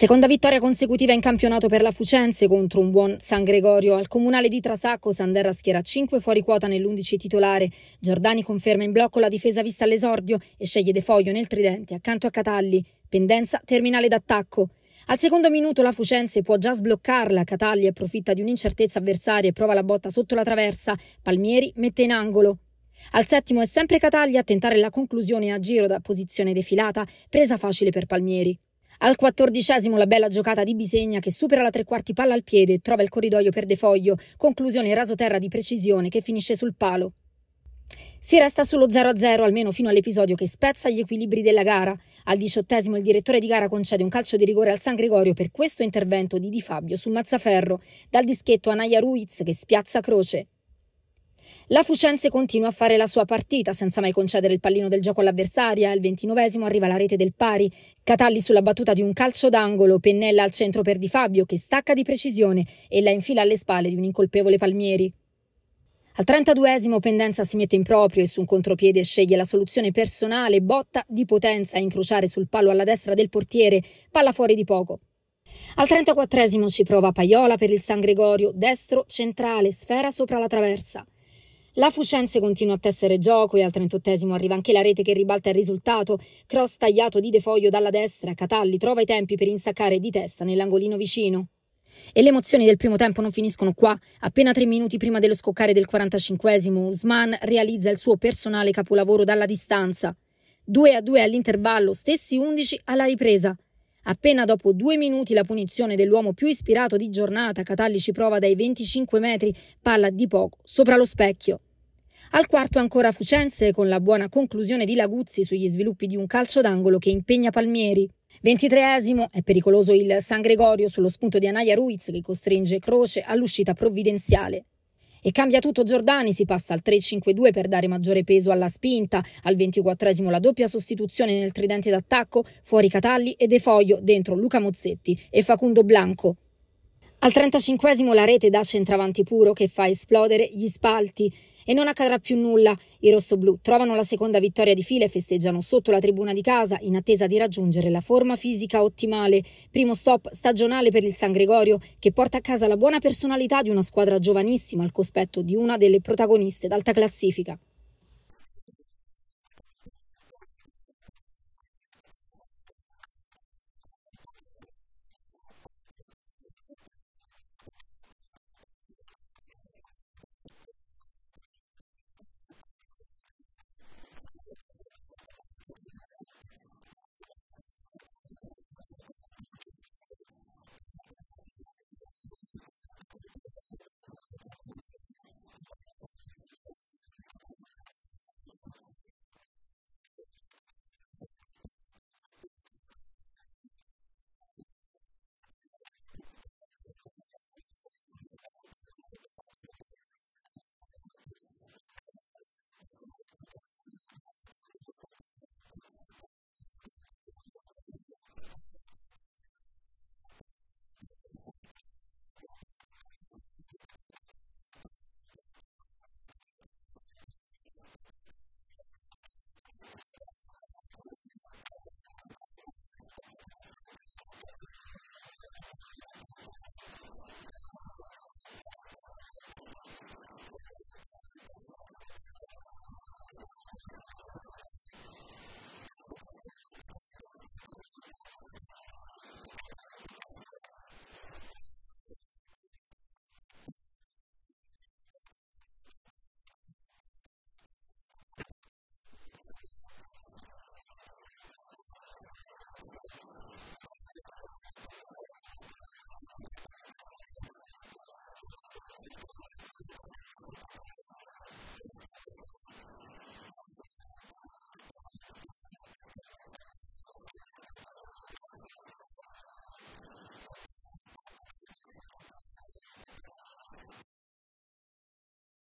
Seconda vittoria consecutiva in campionato per la Fucense contro un buon San Gregorio. Al comunale di Trasacco Sanderra schiera 5 fuori quota nell'11 titolare. Giordani conferma in blocco la difesa vista all'esordio e sceglie De Foglio nel tridente accanto a Catalli. Pendenza terminale d'attacco. Al secondo minuto la Fucense può già sbloccarla, Catalli approfitta di un'incertezza avversaria e prova la botta sotto la traversa, Palmieri mette in angolo. Al settimo è sempre Catalli a tentare la conclusione a giro da posizione defilata, presa facile per Palmieri. Al quattordicesimo la bella giocata di Bisegna che supera la tre quarti palla al piede e trova il corridoio per De Foglio, conclusione rasoterra di precisione che finisce sul palo. Si resta sullo 0-0 almeno fino all'episodio che spezza gli equilibri della gara. Al diciottesimo il direttore di gara concede un calcio di rigore al San Gregorio per questo intervento di Di Fabio su Mazzaferro, dal dischetto a Naya Ruiz che spiazza Croce. La Fucense continua a fare la sua partita senza mai concedere il pallino del gioco all'avversaria. Il ventinovesimo arriva la rete del pari. Catalli sulla battuta di un calcio d'angolo, pennella al centro per Di Fabio che stacca di precisione e la infila alle spalle di un incolpevole Palmieri. Al 32esimo Pendenza si mette in proprio e su un contropiede sceglie la soluzione personale, botta di potenza a incrociare sul palo alla destra del portiere, palla fuori di poco. Al 34esimo ci prova Paiola per il San Gregorio, destro centrale, sfera sopra la traversa. La Fucense continua a tessere gioco e al 38 arriva anche la rete che ribalta il risultato. Cross tagliato di De Foglio dalla destra, Catalli trova i tempi per insaccare di testa nell'angolino vicino. E le emozioni del primo tempo non finiscono qua. Appena tre minuti prima dello scoccare del 45 esimo Usman realizza il suo personale capolavoro dalla distanza. 2 a 2 all'intervallo, stessi 11 alla ripresa. Appena dopo due minuti la punizione dell'uomo più ispirato di giornata, Catalli ci prova dai 25 metri, palla di poco, sopra lo specchio. Al quarto ancora Fucense con la buona conclusione di Laguzzi sugli sviluppi di un calcio d'angolo che impegna Palmieri. Ventitreesimo è pericoloso il San Gregorio sullo spunto di Anaya Ruiz che costringe Croce all'uscita provvidenziale. E cambia tutto Giordani, si passa al 3-5-2 per dare maggiore peso alla spinta, al 24esimo la doppia sostituzione nel tridente d'attacco, fuori Catalli e De Foglio, dentro Luca Mozzetti e Facundo Blanco. Al 35esimo la rete da centravanti puro che fa esplodere gli spalti e non accadrà più nulla. I rossoblù trovano la seconda vittoria di fila e festeggiano sotto la tribuna di casa in attesa di raggiungere la forma fisica ottimale. Primo stop stagionale per il San Gregorio che porta a casa la buona personalità di una squadra giovanissima al cospetto di una delle protagoniste d'alta classifica.